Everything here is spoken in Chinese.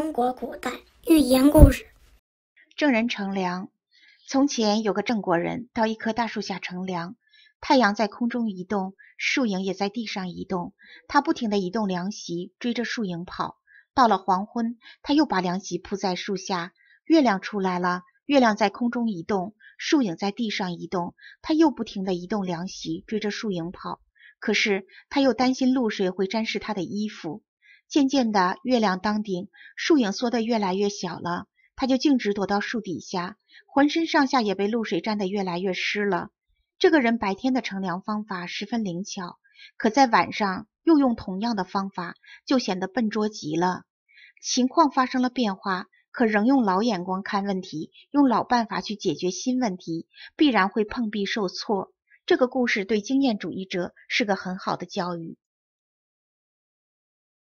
中国古代寓言故事：郑人乘凉。从前有个郑国人，到一棵大树下乘凉。太阳在空中移动，树影也在地上移动。他不停地移动凉席，追着树影跑。到了黄昏，他又把凉席铺在树下。月亮出来了，月亮在空中移动，树影在地上移动。他又不停地移动凉席，追着树影跑。可是他又担心露水会沾湿他的衣服。渐渐的，月亮当顶，树影缩得越来越小了。他就径直躲到树底下，浑身上下也被露水沾得越来越湿了。这个人白天的乘凉方法十分灵巧，可在晚上又用同样的方法，就显得笨拙极了。情况发生了变化，可仍用老眼光看问题，用老办法去解决新问题，必然会碰壁受挫。这个故事对经验主义者是个很好的教育。